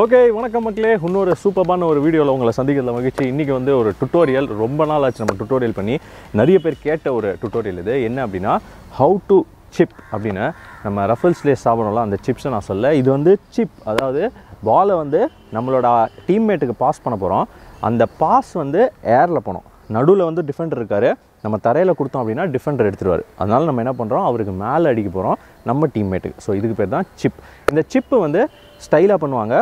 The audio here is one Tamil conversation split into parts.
ஓகே வணக்கம் மக்களே இன்னொரு சூப்பரான ஒரு வீடியோவில் உங்களை சந்திக்கிறதுல மகிழ்ச்சி இன்றைக்கி வந்து ஒரு டுட்டோரியல் ரொம்ப நாள் ஆச்சு நம்ம டுட்டோரியல் பண்ணி நிறைய பேர் கேட்ட ஒரு டுட்டோரியல் இது என்ன அப்படின்னா ஹவு டு சிப் அப்படின்னு நம்ம ரஃபல்ஸ்லே சாப்பிடணும்ல அந்த சிப்ஸை நான் சொல்ல இது வந்து சிப் அதாவது பாலை வந்து நம்மளோட டீம்மேட்டுக்கு பாஸ் பண்ண போகிறோம் அந்த பாஸ் வந்து ஏரில் போனோம் நடுவில் வந்து டிஃபெண்டர் இருக்கார் நம்ம தரையில் கொடுத்தோம் அப்படின்னா டிஃபெண்டர் எடுத்துருவார் அதனால் நம்ம என்ன பண்ணுறோம் அவருக்கு மேலே அடிக்க போகிறோம் நம்ம டீம்மேட்டுக்கு ஸோ இதுக்கு பேர் தான் சிப் இந்த சிப்பு வந்து ஸ்டைலாக பண்ணுவாங்க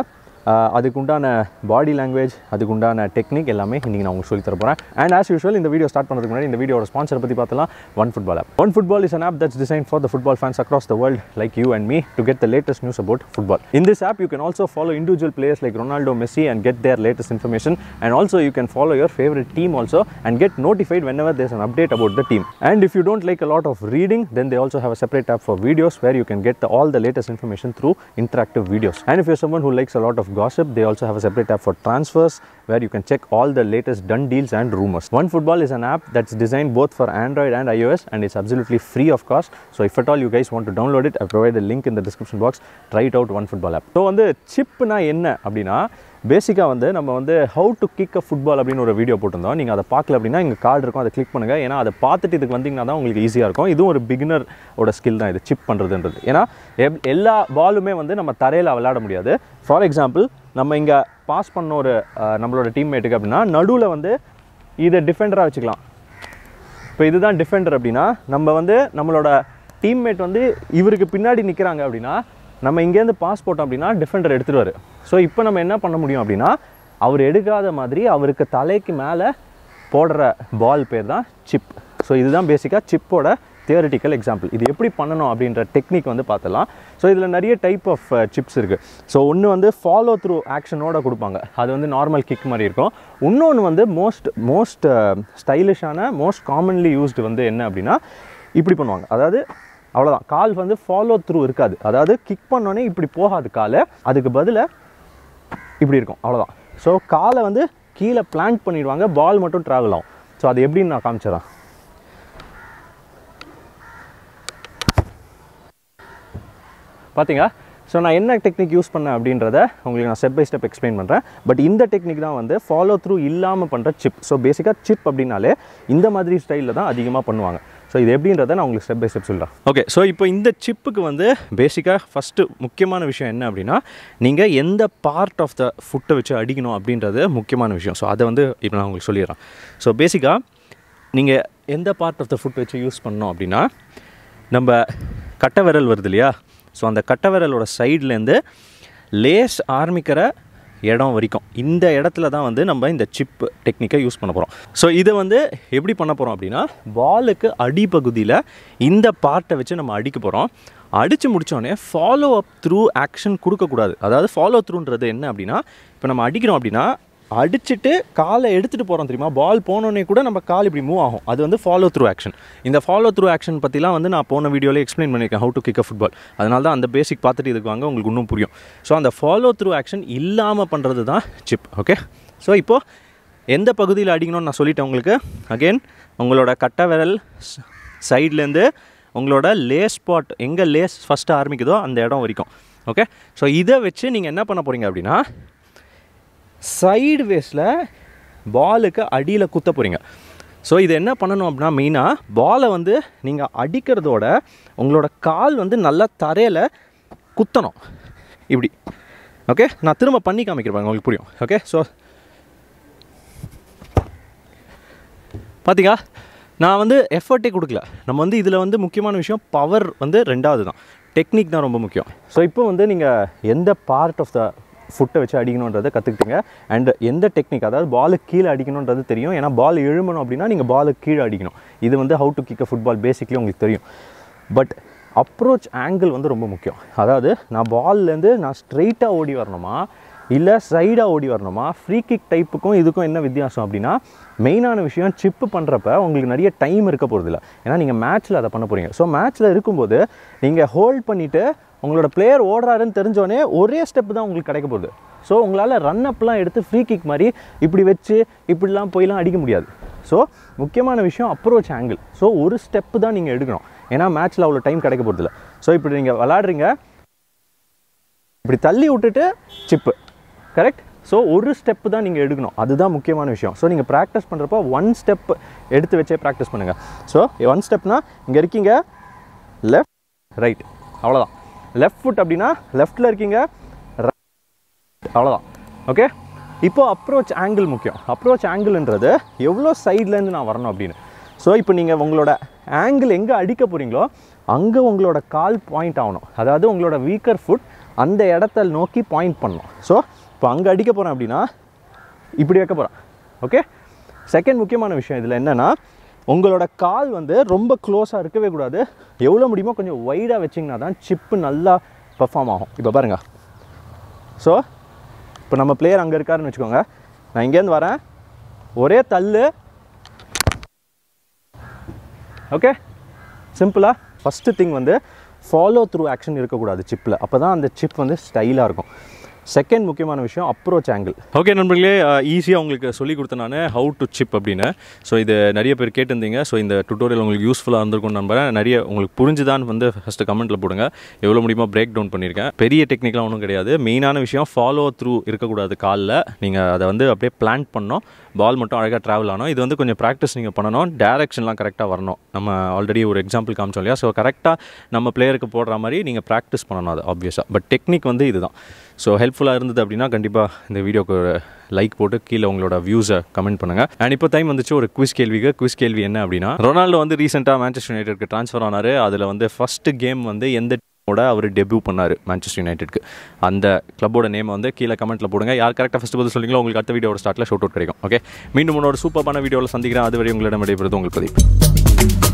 அதுக்குண்டான பாடி லாங்குவேஜ் அதுக்குண்டான டெக்னிக் எல்லாமே இன்றைக்கி நான் உங்களுக்கு சொல்லி தர போகிறேன் அண்ட் ஆஸ் யூஷுவல் இந்த வீடியோ ஸ்டார்ட் பண்ணுறதுக்கு முன்னாடி இந்த வீடியோட ஸ்பான்சர் பற்றி பார்த்தலாம் OneFootball app OneFootball is an app that's designed for the football fans across the world like you and me to get the latest news about football in this app you can also follow individual players like Ronaldo Messi and get their latest information and also you can follow your favourite team also and get notified whenever there's an update about the team. And if you don't like a lot of reading, then they also have a separate tab for videos where you can get the, all the latest information through interactive videos. And if you're someone who likes a lot of gossip, they also have a separate app for transfers where you can check all the latest done deals and rumors. OneFootball is an app that's designed both for Android and iOS and it's absolutely free of cost. So if at all you guys want to download it, I provide a link in the description box. Try it out OneFootball app. So on the chip na enna abdina, பேசிக்காக வந்து நம்ம வந்து how to kick a football அப்படின்னு ஒரு வீடியோ போட்டிருந்தோம் நீங்கள் அதை பார்க்கல அப்படின்னா இங்கே கார்டு இருக்கும் அதை கிளிக் பண்ணுங்கள் ஏன்னா அதை பார்த்துட்டு இதுக்கு வந்தீங்கன்னா தான் உங்களுக்கு ஈஸியாக இருக்கும் இதுவும் ஒரு பிகினரோட ஸ்கில் தான் இது சிப் பண்ணுறதுன்றது ஏன்னா எல்லா பாலுமே வந்து நம்ம தரையில் விளையாட முடியாது ஃபார் எக்ஸாம்பிள் நம்ம இங்கே பாஸ் பண்ண ஒரு நம்மளோட டீம்மேட்டுக்கு அப்படின்னா நடுவில் வந்து இதை டிஃபெண்டராக வச்சுக்கலாம் இப்போ இதுதான் டிஃபெண்டர் அப்படின்னா நம்ம வந்து நம்மளோட டீம்மேட் வந்து இவருக்கு பின்னாடி நிற்கிறாங்க அப்படின்னா நம்ம இங்கேருந்து பாஸ் போட்டோம் அப்படின்னா டிஃபெண்டர் எடுத்துருவார் ஸோ இப்போ நம்ம என்ன பண்ண முடியும் அப்படின்னா அவர் எடுக்காத மாதிரி அவருக்கு தலைக்கு மேலே போடுற பால் பேர் தான் சிப் ஸோ இதுதான் பேசிக்காக சிப்போட தியோரிட்டிக்கல் எக்ஸாம்பிள் இது எப்படி பண்ணணும் அப்படின்ற டெக்னிக் வந்து பார்த்துலாம் ஸோ இதில் நிறைய டைப் ஆஃப் சிப்ஸ் இருக்குது ஸோ ஒன்று வந்து ஃபாலோ த்ரூ ஆக்ஷனோட கொடுப்பாங்க அது வந்து நார்மல் கிக் மாதிரி இருக்கும் இன்னொன்று வந்து மோஸ்ட் மோஸ்ட் ஸ்டைலிஷான மோஸ்ட் காமன்லி யூஸ்டு வந்து என்ன அப்படின்னா இப்படி பண்ணுவாங்க அதாவது அவ்வளோதான் கால் வந்து ஃபாலோ த்ரூ இருக்காது அதாவது கிக் பண்ணோன்னே இப்படி போகாது காலை அதுக்கு பதிலாக இப்படி இருக்கும் அவ்வளோதான் ஸோ காலை வந்து கீழே பிளான்ட் பண்ணிடுவாங்க பால் மட்டும் ட்ராவல் ஆகும் ஸோ அது எப்படின்னு நான் காமிச்சிடறேன் பார்த்தீங்களா ஸோ நான் என்ன டெக்னிக் யூஸ் பண்ணேன் அப்படின்றத உங்களுக்கு நான் ஸ்டெப் பை ஸ்டெப் எக்ஸ்பிளைன் பண்ணுறேன் பட் இந்த டெக்னிக் தான் வந்து ஃபாலோ த்ரூ இல்லாமல் பண்ணுற சிப் ஸோ பேசிக்காக சிப் அப்படின்னாலே இந்த மாதிரி ஸ்டைலில் தான் அதிகமாக பண்ணுவாங்க ஸோ இது எப்படின்றத நான் உங்களுக்கு ஸ்டெப் பை ஸ்டெப் சொல்கிறேன் ஓகே ஸோ இப்போ இந்த சிப்புக்கு வந்து பேசிக்காக ஃபஸ்ட்டு முக்கியமான விஷயம் என்ன அப்படின்னா நீங்கள் எந்த பார்ட் ஆஃப் த ஃபுட்டை வச்சு அடிக்கணும் அப்படின்றது முக்கியமான விஷயம் ஸோ அதை வந்து இப்போ நான் உங்களுக்கு சொல்லிடுறேன் ஸோ பேசிக்காக நீங்கள் எந்த பார்ட் ஆஃப் த ஃபுட் வச்சு யூஸ் பண்ணோம் அப்படின்னா நம்ம கட்டை விரல் வருது இல்லையா ஸோ அந்த கட்டை விரலோட சைட்லேருந்து லேஸ் ஆரம்பிக்கிற இடம் வரைக்கும் இந்த இடத்துல தான் வந்து நம்ம இந்த சிப் டெக்னிக்கை யூஸ் பண்ண போகிறோம் ஸோ இதை வந்து எப்படி பண்ண போகிறோம் அப்படின்னா பாலுக்கு அடிப்பகுதியில் இந்த பார்ட்டை வச்சு நம்ம அடிக்க போகிறோம் அடித்து முடித்தோடனே ஃபாலோ அப் த்ரூ ஆக்ஷன் கொடுக்கக்கூடாது அதாவது ஃபாலோ த்ரூன்றது என்ன அப்படின்னா இப்போ நம்ம அடிக்கிறோம் அப்படின்னா அடிச்சுட்டு காலை எடுத்துகிட்டு போகிறோம் தெரியுமா பால் போனோடனே கூட நம்ம கால் இப்படி மூவ் ஆகும் அது வந்து ஃபாலோ த்ரூ ஆக்ஷன் இந்த ஃபாலோ த்ரூ ஆக்ஷன் பற்றிலாம் வந்து நான் போன வீடியோவில் எக்ஸ்பிளைன் பண்ணியிருக்கேன் how to kick a football அதனால தான் அந்த பேசிக் பார்த்துட்டு இதுக்கு வாங்க உங்களுக்கு இன்னும் புரியும் ஸோ அந்த ஃபாலோ த்ரூ ஆக்ஷன் இல்லாமல் பண்ணுறது தான் சிப் ஓகே ஸோ இப்போது எந்த பகுதியில் அடிக்கணும்னு நான் சொல்லிட்டேன் உங்களுக்கு அகெயின் உங்களோட கட்டை விரல் சைட்லேருந்து உங்களோட லேஸ் ஸ்பாட் எங்கே லேஸ் ஃபஸ்ட்டு ஆரம்பிக்குதோ அந்த இடம் வரைக்கும் ஓகே ஸோ இதை வச்சு நீங்கள் என்ன பண்ண போகிறீங்க அப்படின்னா சைடு வேஸில் பாலுக்கு அடியில் குத்த போகிறீங்க ஸோ இது என்ன பண்ணணும் அப்படின்னா மெயினாக பாலை வந்து நீங்கள் அடிக்கிறதோட உங்களோட கால் வந்து நல்லா தரையில் குத்தணும் இப்படி ஓகே நான் திரும்ப பண்ணி காமிக்கிறேன் உங்களுக்கு புரியும் ஓகே ஸோ பார்த்தீங்களா நான் வந்து எஃபர்ட்டே கொடுக்கல நம்ம வந்து இதில் வந்து முக்கியமான விஷயம் பவர் வந்து ரெண்டாவது தான் டெக்னிக் தான் ரொம்ப முக்கியம் ஸோ இப்போ வந்து நீங்கள் எந்த பார்ட் ஆஃப் த ஃபுட்டை வச்சு அடிக்கணுன்றதை கற்றுக்கிட்டுங்க அண்ட் எந்த டெக்னிக் அதாவது பாலு கீழே அடிக்கணுன்றது தெரியும் ஏன்னா பால் எழுமணும் அப்படின்னா நீங்கள் பாலு கீழே அடிக்கணும் இது வந்து how to kick a football basically உங்களுக்கு தெரியும் பட் அப்ரோச் ஆங்கிள் வந்து ரொம்ப முக்கியம் அதாவது நான் பால்லேருந்து நான் ஸ்ட்ரெயிட்டாக ஓடி வரணுமா இல்லை சைடாக ஓடி வரணுமா ஃப்ரீ கிக் டைப்புக்கும் இதுக்கும் என்ன வித்தியாசம் அப்படின்னா மெயினான விஷயம் சிப்பு பண்ணுறப்ப உங்களுக்கு நிறைய டைம் இருக்க போகிறதில்ல ஏன்னா நீங்கள் மேட்ச்சில் அதை பண்ண போகிறீங்க ஸோ மேட்ச்சில் இருக்கும்போது நீங்கள் ஹோல்ட் பண்ணிவிட்டு உங்களோட பிளேயர் ஓடுறாருன்னு தெரிஞ்சோடனே ஒரே ஸ்டெப் தான் உங்களுக்கு கிடைக்க போகுது ஸோ உங்களால் ரன் அப்லாம் எடுத்து ஃப்ரீ கிக் மாதிரி இப்படி வச்சு இப்படிலாம் போயெலாம் அடிக்க முடியாது ஸோ முக்கியமான விஷயம் அப்ரோச் ஆங்கிள் ஸோ ஒரு ஸ்டெப்பு தான் நீங்கள் எடுக்கணும் ஏன்னா மேட்ச்சில் அவ்வளோ டைம் கிடைக்க போகிறதில்ல ஸோ இப்படி நீங்கள் விளாடுறீங்க இப்படி தள்ளி விட்டுட்டு சிப்பு கரெக்ட் ஸோ ஒரு ஸ்டெப்பு தான் நீங்கள் எடுக்கணும் அதுதான் முக்கியமான விஷயம் ஸோ நீங்கள் ப்ராக்டிஸ் பண்ணுறப்போ ஒன் ஸ்டெப் எடுத்து வச்சே ப்ராக்டிஸ் பண்ணுங்கள் ஸோ ஒன் ஸ்டெப்னால் இங்கே இருக்கீங்க லெஃப்ட் ரைட் அவ்வளோதான் லெஃப்ட் ஃபுட் அப்படின்னா லெஃப்ட்டில் இருக்கீங்க அவ்வளோதான் ஓகே இப்போது அப்ரோச் ஆங்கிள் முக்கியம் அப்ரோச் ஆங்கிள்ன்றது எவ்வளோ சைட்லேருந்து நான் வரணும் அப்படின்னு ஸோ இப்போ நீங்கள் உங்களோட ஆங்கிள் எங்கே அடிக்க போகிறீங்களோ அங்கே உங்களோட கால் பாயிண்ட் ஆகணும் அதாவது உங்களோட வீக்கர் ஃபுட் அந்த இடத்த நோக்கி பாயிண்ட் பண்ணணும் ஸோ இப்போ அங்கே அடிக்க போகிறேன் அப்படின்னா இப்படி வைக்க போகிறேன் ஓகே செகண்ட் முக்கியமான விஷயம் இதில் என்னென்னா உங்களோட கால் வந்து ரொம்ப க்ளோஸாக இருக்கவே கூடாது எவ்வளோ முடியுமோ கொஞ்சம் ஒய்டாக வச்சிங்கன்னா தான் சிப்பு நல்லா பெர்ஃபார்ம் ஆகும் இப்போ பாருங்கள் ஸோ இப்போ நம்ம பிளேயர் அங்கே இருக்காருன்னு வச்சுக்கோங்க நான் இங்கேருந்து வரேன் ஒரே தள்ளு ஓகே சிம்பிளாக ஃபஸ்ட்டு திங் வந்து ஃபாலோ த்ரூ ஆக்ஷன் இருக்கக்கூடாது சிப்பில் அப்போ தான் அந்த சிப் வந்து ஸ்டைலாக இருக்கும் செகண்ட் முக்கியமான விஷயம் அப்ரோச் ஆங்கிள் ஓகே நண்பர்களே ஈஸியாக உங்களுக்கு சொல்லிக் கொடுத்தேன் நான் ஹவு டு சிப் அப்படின்னு ஸோ இது நிறைய பேர் கேட்டிருந்தீங்க ஸோ இந்த டுட்டோரியல் உங்களுக்கு யூஸ்ஃபுல்லாக இருந்திருக்கும் நம்புறேன் நிறைய உங்களுக்கு புரிஞ்சுதான் வந்து ஃபஸ்ட்டு கமெண்ட்டில் போடுங்க எவ்வளோ முடியுமா பிரேக் டவுன் பண்ணியிருக்கேன் பெரிய டெக்னிக்கலாக ஒன்றும் கிடையாது மெயினான விஷயம் ஃபாலோ த்ரூ இருக்கக்கூடாது காலில் நீங்கள் அதை வந்து அப்படியே பிளான் பண்ணோம் பால் மட்டும் அழகாக ட்ராவல் ஆனோம் இது வந்து கொஞ்சம் ப்ராக்டிஸ் நீங்கள் பண்ணணும் டேரக்ஷன்லாம் கரெக்டாக வரணும் நம்ம ஆல்ரெடி ஒரு எக்ஸாம்பிள் காமிச்சோம் இல்லையா ஸோ கரெக்டாக நம்ம பிளேயருக்கு போடுற மாதிரி நீங்கள் ப்ராக்டிஸ் பண்ணணும் அது ஆப்வியஸாக பட் டெக்னிக் வந்து இதுதான் ஸோ ஹெல்ப்ஃபுல்லாக இருந்தது அப்படின்னா கண்டிப்பாக இந்த வீடியோக்கு ஒரு லைக் போட்டு கீழே உங்களோட வியூஸை கமெண்ட் பண்ணுங்கள் அண்ட் இப்போ டைம் வந்துச்சு ஒரு குவிஸ் கேள்விக்கு குவிஸ் கேள்வி என்ன அப்படின்னா ரொனால்டோ வந்து ரீசெண்டாக மேன்செஸ்டர் யுனைடெட்க்கு ட்ரான்ஸ்ஃபர் ஆனார் அதில் வந்து ஃபஸ்ட்டு கேம் வந்து எந்த ஓட அவர் டெபியூ பண்ணார் மேன்செஸ்டர் யுனைடெட்க்கு அந்த கிளப்போட நேம் வந்து கீழே கமெண்ட்டில் போடுங்க யார் கரெக்டாக ஃபஸ்ட்டு பதில் சொல்லிங்களோ உங்களுக்கு அடுத்த வீடியோட ஸ்டார்ட்டில் ஷோட் அவுட் கிடைக்கும் ஓகே மீண்டும் உன்னோட சூப்பரான வீடியோவில் சந்திக்கிறேன் அதுவரை உங்களிடம் விடைபெறுது உங்களுக்கு பதிவு